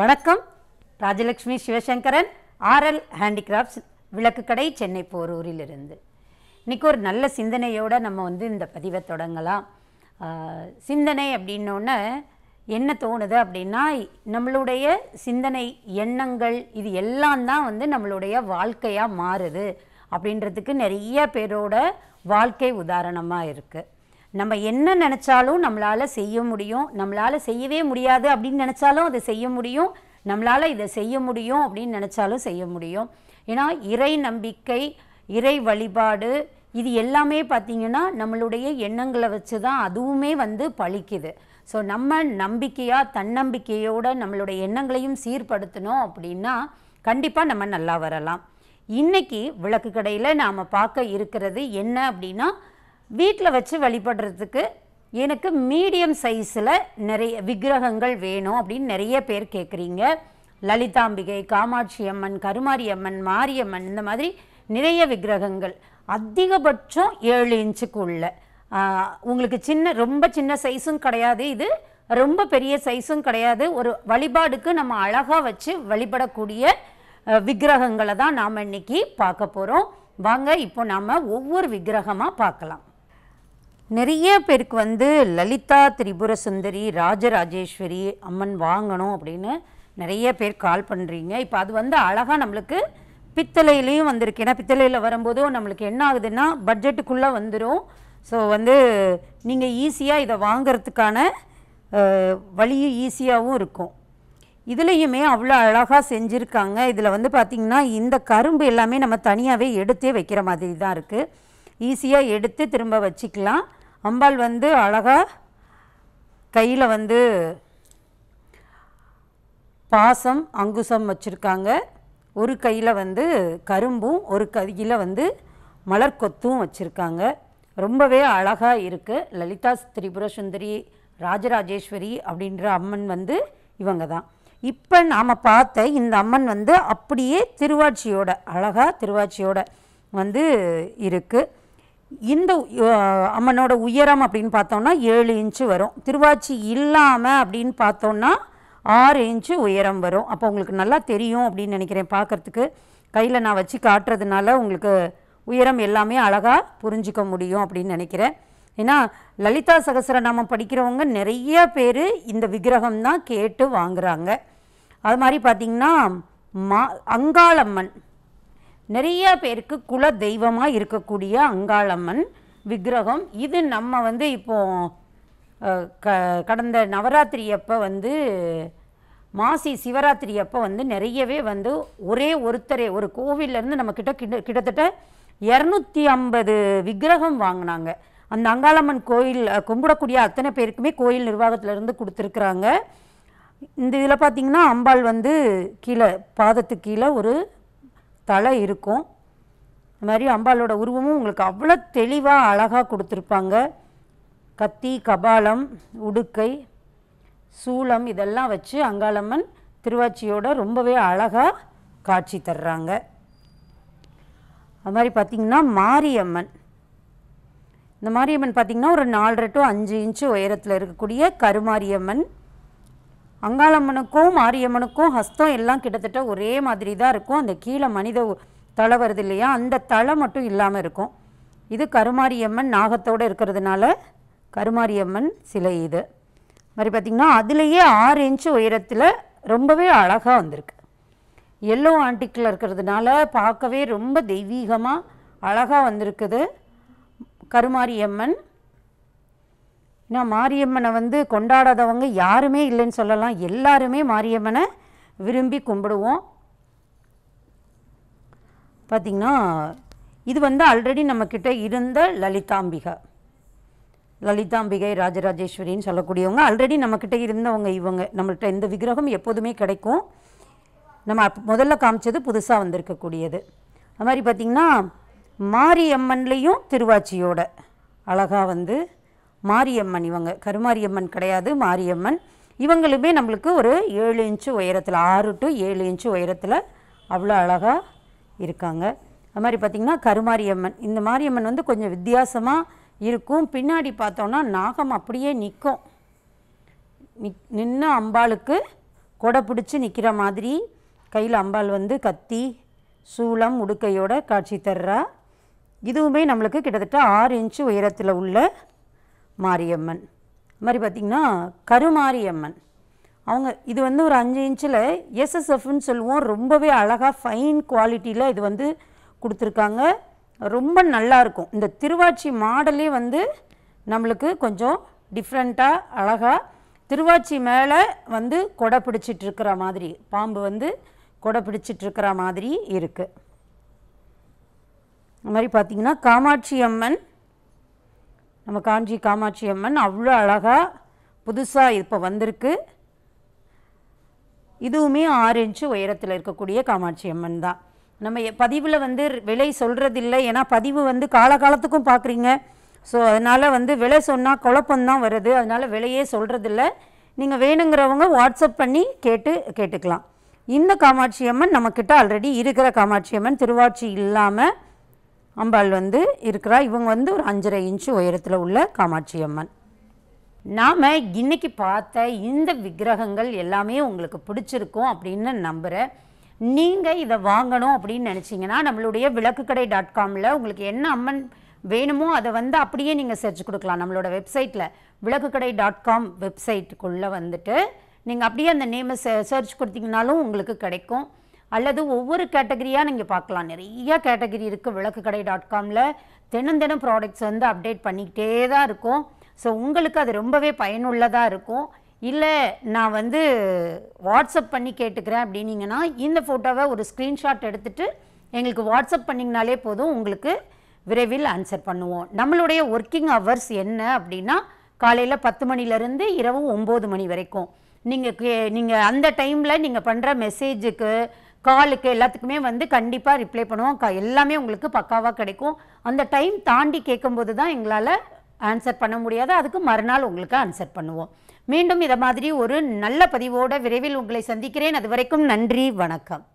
வணக்கம் Rajalakshmi Sivasankaran RL handicrafts விளக்கு கடை சென்னை போரூரிலிருந்து இன்றைக்கி ஒரு நல்ல சிந்தனையோடு நம்ம வந்து இந்த பதிவை தொடங்கலாம் சிந்தனை அப்படின்னோடனே என்ன தோணுது அப்படின்னா நம்மளுடைய சிந்தனை எண்ணங்கள் இது எல்லாம் தான் வந்து நம்மளுடைய வாழ்க்கையாக மாறுது அப்படின்றதுக்கு நிறைய பேரோட வாழ்க்கை உதாரணமாக இருக்குது நம்ம என்ன நினச்சாலும் நம்மளால் செய்ய முடியும் நம்மளால் செய்யவே முடியாது அப்படின்னு நினச்சாலும் அதை செய்ய முடியும் நம்மளால் இதை செய்ய முடியும் அப்படின்னு நினச்சாலும் செய்ய முடியும் ஏன்னா இறை நம்பிக்கை இறை வழிபாடு இது எல்லாமே பார்த்திங்கன்னா நம்மளுடைய எண்ணங்களை வச்சு தான் அதுவுமே வந்து பழிக்குது ஸோ நம்ம நம்பிக்கையாக தன்னம்பிக்கையோடு நம்மளுடைய எண்ணங்களையும் சீர்படுத்தணும் அப்படின்னா கண்டிப்பாக நம்ம நல்லா வரலாம் இன்றைக்கி விளக்கு கடையில் நாம் பார்க்க இருக்கிறது என்ன அப்படின்னா வீட்டில் வச்சு வழிபடுறதுக்கு எனக்கு மீடியம் சைஸில் நிறைய விக்கிரகங்கள் வேணும் அப்படின்னு நிறைய பேர் கேட்குறீங்க லலிதாம்பிகை காமாட்சி அம்மன் கருமாரி அம்மன் மாரியம்மன் இந்த மாதிரி நிறைய விக்கிரகங்கள் அதிகபட்சம் ஏழு இன்ச்சுக்குள்ள உங்களுக்கு சின்ன ரொம்ப சின்ன சைஸும் கிடையாது இது ரொம்ப பெரிய சைஸும் கிடையாது ஒரு வழிபாடுக்கு நம்ம அழகாக வச்சு வழிபடக்கூடிய விக்கிரகங்களை தான் நாம் இன்றைக்கி பார்க்க போகிறோம் வாங்க இப்போ நாம் ஒவ்வொரு விக்கிரகமாக பார்க்கலாம் நிறைய பேருக்கு வந்து லலிதா திரிபுர சுந்தரி ராஜராஜேஸ்வரி அம்மன் வாங்கணும் அப்படின்னு நிறைய பேர் கால் பண்ணுறீங்க இப்போ அது வந்து அழகாக நம்மளுக்கு பித்தளையிலையும் வந்திருக்கு ஏன்னா பித்தளையில் வரும்போதும் நம்மளுக்கு என்ன ஆகுதுன்னா பட்ஜெட்டுக்குள்ளே வந்துடும் ஸோ வந்து நீங்கள் ஈஸியாக இதை வாங்கிறதுக்கான வழியும் ஈஸியாகவும் இருக்கும் இதுலேயுமே அவ்வளோ அழகாக செஞ்சுருக்காங்க இதில் வந்து பார்த்திங்கன்னா இந்த கரும்பு எல்லாமே நம்ம தனியாகவே எடுத்தே வைக்கிற மாதிரி தான் இருக்குது ஈஸியாக எடுத்து திரும்ப வச்சுக்கலாம் அம்பாள் வந்து அழகாக கையில் வந்து பாசம் அங்குசம் வச்சுருக்காங்க ஒரு கையில் வந்து கரும்பும் ஒரு கையில் வந்து மலர் கொத்தும் வச்சுருக்காங்க ரொம்பவே அழகாக இருக்குது லலிதா திரிபுர சுந்தரி ராஜராஜேஸ்வரி அப்படின்ற அம்மன் வந்து இவங்க தான் இப்போ நாம் பார்த்த இந்த அம்மன் வந்து அப்படியே திருவாட்சியோட அழகாக திருவாட்சியோட வந்து இருக்குது இந்த அம்மனோட உயரம் அப்படின்னு பார்த்தோம்னா ஏழு இன்ச்சு வரும் திருவாச்சி இல்லாமல் அப்படின்னு பார்த்தோம்னா ஆறு இன்ச்சு உயரம் வரும் அப்போ உங்களுக்கு நல்லா தெரியும் அப்படின்னு நினைக்கிறேன் பார்க்குறதுக்கு கையில் நான் வச்சு காட்டுறதுனால உங்களுக்கு உயரம் எல்லாமே அழகாக புரிஞ்சிக்க முடியும் அப்படின்னு நினைக்கிறேன் ஏன்னா லலிதா சகசரநாமம் படிக்கிறவங்க நிறைய பேர் இந்த விக்கிரகம் தான் கேட்டு வாங்குகிறாங்க அது மாதிரி பார்த்திங்கன்னா மா அங்காளம்மன் நிறைய பேருக்கு குல தெய்வமாக இருக்கக்கூடிய அங்காளம்மன் விக்கிரகம் இது நம்ம வந்து இப்போது க கடந்த நவராத்திரி அப்போ வந்து மாசி சிவராத்திரி அப்போ வந்து நிறையவே வந்து ஒரே ஒருத்தரே ஒரு கோவிலேருந்து நம்மக்கிட்ட கிட்ட கிட்டத்தட்ட இரநூத்தி ஐம்பது விக்கிரகம் வாங்கினாங்க அந்த அங்காளம்மன் கோயில் கும்பிடக்கூடிய அத்தனை பேருக்குமே கோயில் நிர்வாகத்திலேருந்து கொடுத்துருக்குறாங்க இந்த இதில் பார்த்திங்கன்னா அம்பாள் வந்து கீழே பாதத்துக்கு கீழே ஒரு தலை இருக்கும் இந்த மாதிரி அம்பாளோட உருவமும் உங்களுக்கு அவ்வளோ தெளிவாக அழகாக கொடுத்துருப்பாங்க கத்தி கபாலம் உடுக்கை சூளம் இதெல்லாம் வச்சு அங்காளம்மன் திருவாச்சியோட ரொம்பவே அழகாக காட்சி தர்றாங்க அது மாதிரி பார்த்திங்கன்னா மாரியம்மன் இந்த மாரியம்மன் பார்த்திங்கன்னா ஒரு நாலரை டு அஞ்சு இன்ச்சு உயரத்தில் இருக்கக்கூடிய கருமாரியம்மன் அங்காளம்மனுக்கும் மாரியம்மனுக்கும் ஹஸ்தம் எல்லாம் கிட்டத்தட்ட ஒரே மாதிரி தான் இருக்கும் அந்த கீழே மனித தலை வருது இல்லையா அந்த தலை மட்டும் இல்லாமல் இருக்கும் இது கருமாரியம்மன் நாகத்தோடு இருக்கிறதுனால கருமாரியம்மன் சிலை இது மாதிரி பார்த்திங்கன்னா அதுலேயே ஆறு இன்ச்சு உயரத்தில் ரொம்பவே அழகாக வந்திருக்கு எல்லோ ஆண்டிக்கில் இருக்கிறதுனால பார்க்கவே ரொம்ப தெய்வீகமாக அழகாக வந்திருக்குது கருமாரியம்மன் ஏன்னா மாரியம்மனை வந்து கொண்டாடாதவங்க யாருமே இல்லைன்னு சொல்லலாம் எல்லாருமே மாரியம்மனை விரும்பி கும்பிடுவோம் பார்த்திங்கன்னா இது வந்து ஆல்ரெடி நம்மக்கிட்ட இருந்த லலிதாம்பிகா லலிதாம்பிகை ராஜராஜேஸ்வரின்னு சொல்லக்கூடியவங்க ஆல்ரெடி நம்மக்கிட்ட இருந்தவங்க இவங்க நம்மள்கிட்ட இந்த விக்கிரகம் எப்போதுமே கிடைக்கும் நம்ம முதல்ல காமிச்சது புதுசாக வந்திருக்கக்கூடியது அது மாதிரி பார்த்திங்கன்னா மாரியம்மன்லேயும் திருவாச்சியோட அழகாக வந்து மாரியம்மன் இவங்க கருமாரியம்மன் கிடையாது மாரியம்மன் இவங்களுமே நம்மளுக்கு ஒரு ஏழு இன்ச்சு உயரத்தில் ஆறு டு ஏழு இன்ச்சு உயரத்தில் அவ்வளோ அழகாக இருக்காங்க அது மாதிரி பார்த்திங்கன்னா கருமாரியம்மன் இந்த மாரியம்மன் வந்து கொஞ்சம் வித்தியாசமாக இருக்கும் பின்னாடி பார்த்தோன்னா நாகம் அப்படியே நிற்கும் நிக் நின்று அம்பாளுக்கு கொடை பிடிச்சி நிற்கிற மாதிரி கையில் அம்பாள் வந்து கத்தி சூளம் உடுக்கையோட காட்சி தர்றா இதுவுமே நம்மளுக்கு கிட்டத்தட்ட ஆறு இன்ச்சு உயரத்தில் உள்ள மாரியம்மன் இது மாதிரி பார்த்திங்கன்னா கருமாரியம்மன் அவங்க இது வந்து ஒரு அஞ்சு இன்ச்சில் எஸ்எஸ்எஃப்னு சொல்லுவோம் ரொம்பவே அழகாக ஃபைன் குவாலிட்டியில் இது வந்து கொடுத்துருக்காங்க ரொம்ப நல்லாயிருக்கும் இந்த திருவாச்சி மாடலே வந்து நம்மளுக்கு கொஞ்சம் டிஃப்ரெண்ட்டாக அழகாக திருவாச்சி மேலே வந்து கொடை பிடிச்சிட்ருக்கிற மாதிரி பாம்பு வந்து கொடை பிடிச்சிட்ருக்கிற மாதிரி இருக்குது அது மாதிரி பார்த்திங்கன்னா காமாட்சி அம்மன் நம்ம காஞ்சி காமாட்சி அம்மன் அவ்வளோ அழகாக புதுசாக இப்போ வந்திருக்கு இதுவுமே ஆறு இன்ச்சு உயரத்தில் இருக்கக்கூடிய காமாட்சி அம்மன் தான் நம்ம பதிவில் வந்து விலை சொல்கிறதில்லை ஏன்னா பதிவு வந்து காலகாலத்துக்கும் பார்க்குறீங்க ஸோ அதனால் வந்து விலை சொன்னால் குழப்பம்தான் வருது அதனால் விலையே சொல்கிறதில்ல நீங்கள் வேணுங்கிறவங்க வாட்ஸ்அப் பண்ணி கேட்டு கேட்டுக்கலாம் இந்த காமாட்சி அம்மன் நம்மக்கிட்ட ஆல்ரெடி இருக்கிற காமாட்சி அம்மன் திருவாட்சி இல்லாமல் அம்பாள் வந்து இருக்கிறா இவங்க வந்து ஒரு அஞ்சரை இன்ச்சு உயரத்தில் உள்ள காமாட்சி அம்மன் நாம் இன்றைக்கி பார்த்த இந்த விக்கிரகங்கள் எல்லாமே உங்களுக்கு பிடிச்சிருக்கும் அப்படின்னு நம்புகிறேன் நீங்கள் இதை வாங்கணும் அப்படின்னு நினச்சிங்கன்னா நம்மளுடைய கடை டாட் காமில் உங்களுக்கு என்ன அம்மன் வேணுமோ அதை வந்து அப்படியே நீங்கள் சர்ச் கொடுக்கலாம் நம்மளோட வெப்சைட்டில் கடை டாட் காம் வெப்சைட்டுக்குள்ளே வந்துட்டு நீங்கள் அப்படியே அந்த நேமை சர்ச் கொடுத்தீங்கனாலும் உங்களுக்கு கிடைக்கும் அல்லது ஒவ்வொரு கேட்டகரியாக நீங்கள் பார்க்கலாம் நிறைய கேட்டகரி இருக்குது விளக்கு கடை டாட் காமில் தினம் தினம் ப்ராடக்ட்ஸ் வந்து அப்டேட் பண்ணிக்கிட்டே தான் இருக்கும் ஸோ உங்களுக்கு அது ரொம்பவே பயனுள்ளதாக இருக்கும் இல்லை நான் வந்து வாட்ஸ்அப் பண்ணி கேட்டுக்கிறேன் அப்படின்னீங்கன்னா இந்த ஃபோட்டோவை ஒரு ஸ்க்ரீன்ஷாட் எடுத்துகிட்டு எங்களுக்கு வாட்ஸ்அப் பண்ணிங்கனாலே போதும் உங்களுக்கு விரைவில் ஆன்சர் பண்ணுவோம் நம்மளுடைய ஒர்க்கிங் ஹவர்ஸ் என்ன அப்படின்னா காலையில் பத்து மணிலேருந்து இரவு ஒம்பது மணி வரைக்கும் நீங்கள் கே நீங்கள் அந்த டைமில் நீங்கள் பண்ணுற மெசேஜுக்கு காலுக்கு எல்லாத்துக்குமே வந்து கண்டிப்பாக ரிப்ளை பண்ணுவோம் க எல்லாமே உங்களுக்கு பக்காவாக கிடைக்கும் அந்த டைம் தாண்டி கேட்கும்போது தான் எங்களால் ஆன்சர் பண்ண முடியாது அதுக்கு மறுநாள் உங்களுக்கு ஆன்சர் பண்ணுவோம் மீண்டும் இதை மாதிரி ஒரு நல்ல பதிவோடு விரைவில் உங்களை சந்திக்கிறேன் அது வரைக்கும் நன்றி வணக்கம்